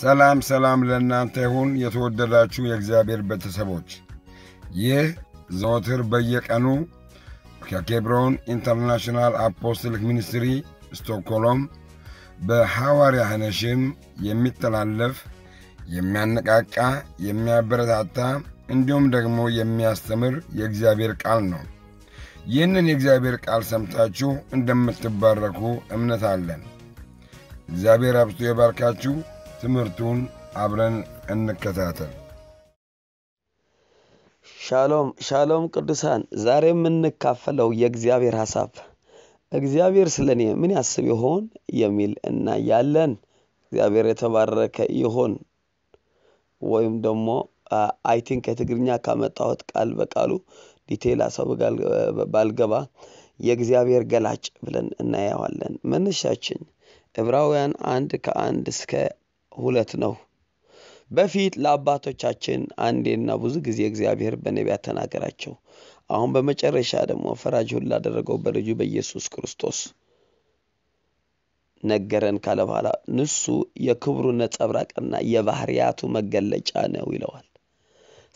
ሰላም ሰላም ለእናንተ ይሁን የተወደዳችሁ የእግዚአብሔር ቤተሰቦች፣ ይህ ዘወትር በየቀኑ ከኬብሮን ኢንተርናሽናል አፖስትሊክ ሚኒስትሪ ስቶክሆልም በሐዋርያ ሐነሽም የሚተላለፍ የሚያነቃቃ፣ የሚያበረታታ እንዲሁም ደግሞ የሚያስተምር የእግዚአብሔር ቃል ነው። ይህንን የእግዚአብሔር ቃል ሰምታችሁ እንደምትባረኩ እምነት አለን። እግዚአብሔር አብስቶ የባርካችሁ ትምህርቱን አብረን እንከታተል። ሻሎም ሻሎም ቅዱሳን፣ ዛሬ የምንካፈለው የእግዚአብሔር ሀሳብ እግዚአብሔር ስለ እኔ ምን ያስብ ይሆን የሚል እና ያለን እግዚአብሔር የተባረከ ይሆን ወይም ደግሞ አይ ቲንክ ከትግርኛ ካመጣሁት ቃል በቃሉ ዲቴይል ሀሳብ ባልገባ የእግዚአብሔር ገላጭ ብለን እናየዋለን። መነሻችን ዕብራውያን አንድ ከአንድ እስከ ሁለት ነው። በፊት ለአባቶቻችን አንዴና ብዙ ጊዜ እግዚአብሔር በነቢያት ተናገራቸው። አሁን በመጨረሻ ደግሞ ፈራጁን ላደረገው በልጁ በኢየሱስ ክርስቶስ ነገረን ካለ በኋላ ንሱ የክብሩ ነጸብራቅና የባህርያቱ መገለጫ ነው ይለዋል።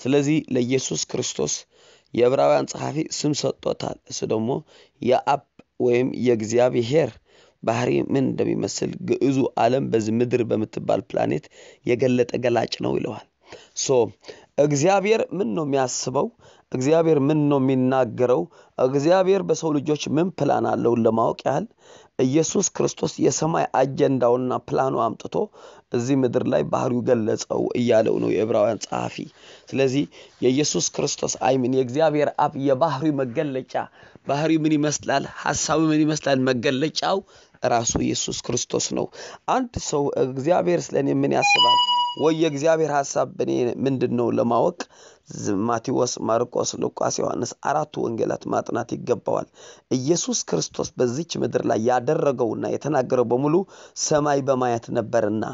ስለዚህ ለኢየሱስ ክርስቶስ የዕብራውያን ጸሐፊ ስም ሰጥቶታል። እሱ ደግሞ የአብ ወይም የእግዚአብሔር ባህሪ ምን እንደሚመስል ግዕዙ ዓለም በዚህ ምድር በምትባል ፕላኔት የገለጠ ገላጭ ነው ይለዋል። ሶ እግዚአብሔር ምን ነው የሚያስበው? እግዚአብሔር ምን ነው የሚናገረው? እግዚአብሔር በሰው ልጆች ምን ፕላን አለውን ለማወቅ ያህል ኢየሱስ ክርስቶስ የሰማይ አጀንዳውና ፕላኑ አምጥቶ እዚህ ምድር ላይ ባህሪው ገለጸው እያለው ነው የዕብራውያን ጸሐፊ። ስለዚህ የኢየሱስ ክርስቶስ አይምን የእግዚአብሔር አብ የባህሪው መገለጫ ባህሪው ምን ይመስላል? ሀሳቡ ምን ይመስላል? መገለጫው ራሱ ኢየሱስ ክርስቶስ ነው። አንድ ሰው እግዚአብሔር ስለ እኔ ምን ያስባል ወይ የእግዚአብሔር ሀሳብ በእኔ ምንድን ነው ለማወቅ ማቴዎስ፣ ማርቆስ፣ ሉቃስ፣ ዮሐንስ አራቱ ወንጌላት ማጥናት ይገባዋል። ኢየሱስ ክርስቶስ በዚች ምድር ላይ ያደረገውና የተናገረው በሙሉ ሰማይ በማየት ነበርና።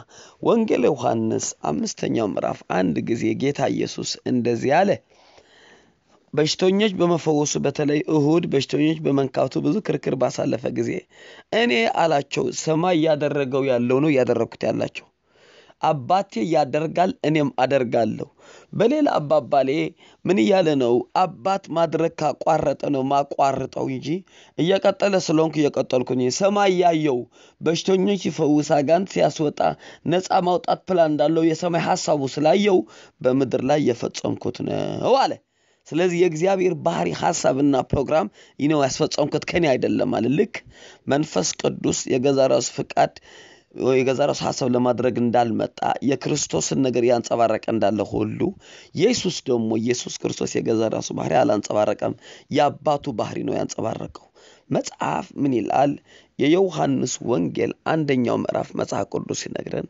ወንጌል ዮሐንስ አምስተኛው ምዕራፍ አንድ ጊዜ ጌታ ኢየሱስ እንደዚህ አለ። በሽተኞች በመፈወሱ በተለይ እሁድ በሽተኞች በመንካቱ ብዙ ክርክር ባሳለፈ ጊዜ እኔ አላቸው ሰማይ እያደረገው ያለው ነው እያደረግኩት ያላቸው አባቴ ያደርጋል እኔም አደርጋለሁ። በሌላ አባባሌ ምን እያለ ነው? አባት ማድረግ ካቋረጠ ነው ማቋርጠው እንጂ እየቀጠለ ስለሆንኩ እየቀጠልኩኝ ሰማይ ያየው በሽተኞች ሲፈውስ፣ ጋን ሲያስወጣ፣ ነፃ ማውጣት ፕላን እንዳለው የሰማይ ሀሳቡ ስላየው በምድር ላይ የፈጸምኩት ነው አለ። ስለዚህ የእግዚአብሔር ባህሪ ሀሳብና ፕሮግራም ይነው ያስፈጸምኩት ከኔ አይደለም አለ። ልክ መንፈስ ቅዱስ የገዛ ራሱ ፍቃድ የገዛ ራሱ ሀሳብ ለማድረግ እንዳልመጣ የክርስቶስን ነገር ያንጸባረቀ እንዳለ ሁሉ ኢየሱስ ደግሞ ኢየሱስ ክርስቶስ የገዛ ራሱ ባህሪ አላንጸባረቀም፣ የአባቱ ባህሪ ነው ያንጸባረቀው። መጽሐፍ ምን ይላል? የዮሐንስ ወንጌል አንደኛው ምዕራፍ መጽሐፍ ቅዱስ ይነግረን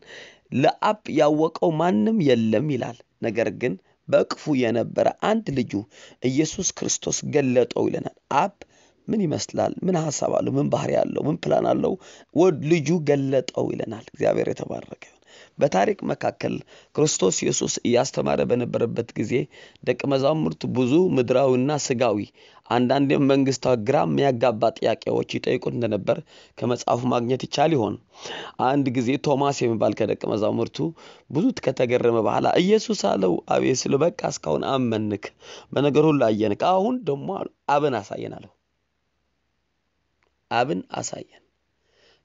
ለአብ ያወቀው ማንም የለም ይላል። ነገር ግን በቅፉ የነበረ አንድ ልጁ ኢየሱስ ክርስቶስ ገለጠው ይለናል። አብ ምን ይመስላል? ምን ሀሳብ አለው? ምን ባህሪ አለው? ምን ፕላን አለው? ልጁ ገለጠው ይለናል። እግዚአብሔር የተባረከ በታሪክ መካከል ክርስቶስ ኢየሱስ እያስተማረ በነበረበት ጊዜ ደቀ መዛሙርት ብዙ ምድራዊና ስጋዊ አንዳንዴም መንግስታዊ ግራ የሚያጋባ ጥያቄዎች ይጠይቁት እንደነበር ከመጽሐፉ ማግኘት ይቻል ይሆን? አንድ ጊዜ ቶማስ የሚባል ከደቀ መዛሙርቱ ብዙ ከተገረመ በኋላ ኢየሱስ አለው አቤ ስል በቃ እስካሁን አመንክ፣ በነገር ሁሉ አየንክ፣ አሁን ደግሞ አብን አሳየን አለው። አብን አሳየን።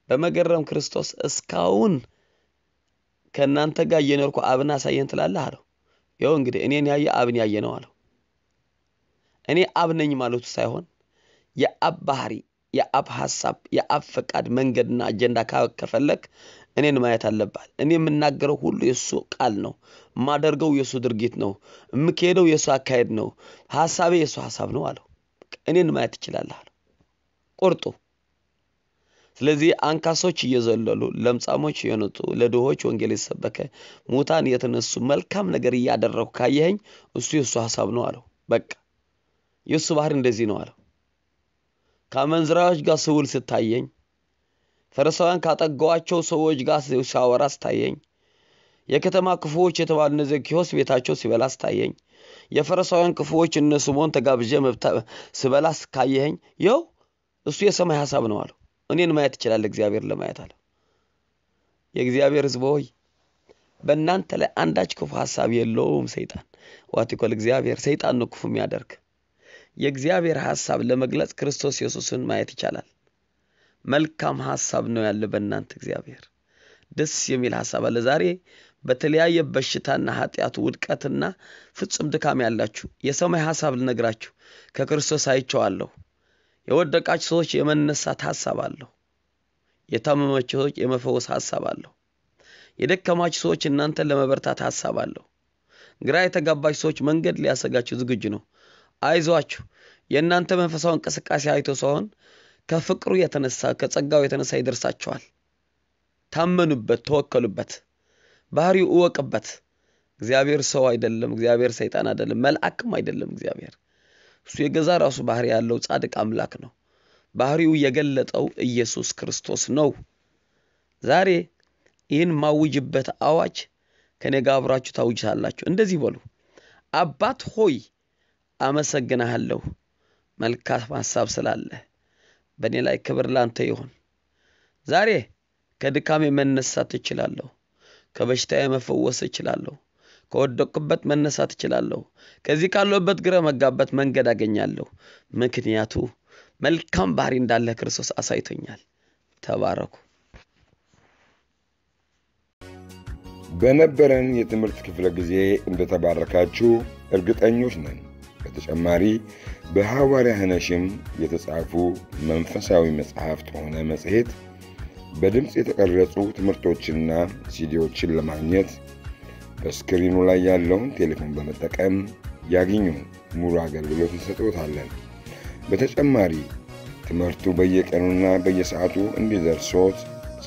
በመገረም ክርስቶስ እስካሁን ከእናንተ ጋር እየኖርኩ አብን አሳየን ትላለህ አለው። ይኸው እንግዲህ እኔን ያየ አብን ያየ ነው አለው። እኔ አብ ነኝ ማለቱ ሳይሆን የአብ ባህሪ፣ የአብ ሀሳብ፣ የአብ ፈቃድ መንገድና አጀንዳ ከፈለግ እኔን ማየት አለባል። እኔ የምናገረው ሁሉ የእሱ ቃል ነው። የማደርገው የእሱ ድርጊት ነው። የምካሄደው የእሱ አካሄድ ነው። ሀሳቤ የእሱ ሀሳብ ነው አለው። እኔን ማየት ትችላለህ አለው ቁርጡ ስለዚህ አንካሶች እየዘለሉ ለምጻሞች የነጡ ለድሆች ወንጌል የተሰበከ ሙታን የተነሱ መልካም ነገር እያደረኩ ካየኸኝ እሱ የእሱ ሀሳብ ነው አለው። በቃ የእሱ ባህር እንደዚህ ነው አለው። ከአመንዝራዎች ጋር ስውል ስታየኝ፣ ፈሪሳውያን ካጠገዋቸው ሰዎች ጋር ሲያወራ ስታየኝ፣ የከተማ ክፉዎች የተባሉ እነዚህ ኪዮስ ቤታቸው ሲበላ ስታየኝ፣ የፈሪሳውያን ክፉዎች እነ ስምዖን ተጋብዤ ስበላ ስካየኸኝ፣ ይኸው እሱ የሰማይ ሀሳብ ነው አለው። እኔን ማየት ይችላል እግዚአብሔር ለማየት አለ። የእግዚአብሔር ሕዝብ ሆይ በእናንተ ላይ አንዳች ክፉ ሀሳብ የለውም። ሰይጣን ዋቲኮል እግዚአብሔር ሰይጣን ነው ክፉ የሚያደርግ። የእግዚአብሔር ሀሳብ ለመግለጽ ክርስቶስ ኢየሱስን ማየት ይቻላል። መልካም ሀሳብ ነው ያለ በእናንተ እግዚአብሔር ደስ የሚል ሀሳብ አለ። ዛሬ በተለያየ በሽታና ኃጢአቱ ውድቀትና ፍጹም ድካም ያላችሁ የሰማይ ሀሳብ ልነግራችሁ ከክርስቶስ አይቼዋለሁ የወደቃች ሰዎች የመነሳት ሐሳብ አለሁ። የታመመች ሰዎች የመፈወስ ሐሳብ አለሁ። የደከማች ሰዎች እናንተን ለመበርታት ሐሳብ አለሁ። ግራ የተጋባች ሰዎች መንገድ ሊያሰጋችሁ ዝግጁ ነው። አይዟችሁ። የእናንተ መንፈሳዊ እንቅስቃሴ አይቶ ሳይሆን ከፍቅሩ የተነሳ ከጸጋው የተነሳ ይደርሳችኋል። ታመኑበት፣ ተወከሉበት፣ ባህሪው እወቅበት። እግዚአብሔር ሰው አይደለም። እግዚአብሔር ሰይጣን አይደለም። መልአክም አይደለም እግዚአብሔር እሱ የገዛ ራሱ ባህሪ ያለው ጻድቅ አምላክ ነው። ባህሪው የገለጠው ኢየሱስ ክርስቶስ ነው። ዛሬ ይህን ማውጅበት አዋጅ ከኔ ጋር አብራችሁ ታውጅታላችሁ። እንደዚህ በሉ፣ አባት ሆይ አመሰግናሃለሁ፣ መልካም ሀሳብ ስላለህ በእኔ ላይ ክብር ላንተ ይሁን። ዛሬ ከድካሜ መነሳት እችላለሁ። ከበሽታዬ መፈወስ እችላለሁ። ከወደቅኩበት መነሳት እችላለሁ። ከዚህ ካለሁበት ግረ መጋበት መንገድ አገኛለሁ። ምክንያቱ መልካም ባህሪ እንዳለ ክርስቶስ አሳይቶኛል። ተባረኩ። በነበረን የትምህርት ክፍለ ጊዜ እንደተባረካችሁ እርግጠኞች ነን። በተጨማሪ በሐዋርያ ኅነሽም የተጻፉ መንፈሳዊ መጽሐፍት ሆነ መጽሔት በድምፅ የተቀረጹ ትምህርቶችና ሲዲዎችን ለማግኘት በስክሪኑ ላይ ያለውን ቴሌፎን በመጠቀም ያግኙ። ሙሉ አገልግሎት እንሰጥዎታለን። በተጨማሪ ትምህርቱ በየቀኑና በየሰዓቱ እንዲደርሶት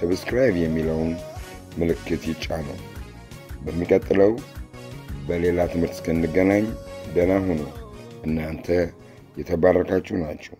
ሰብስክራይብ የሚለውን ምልክት ይጫኑ። በሚቀጥለው በሌላ ትምህርት እስክንገናኝ ደህና ሁኑ። እናንተ የተባረካችሁ ናችሁ።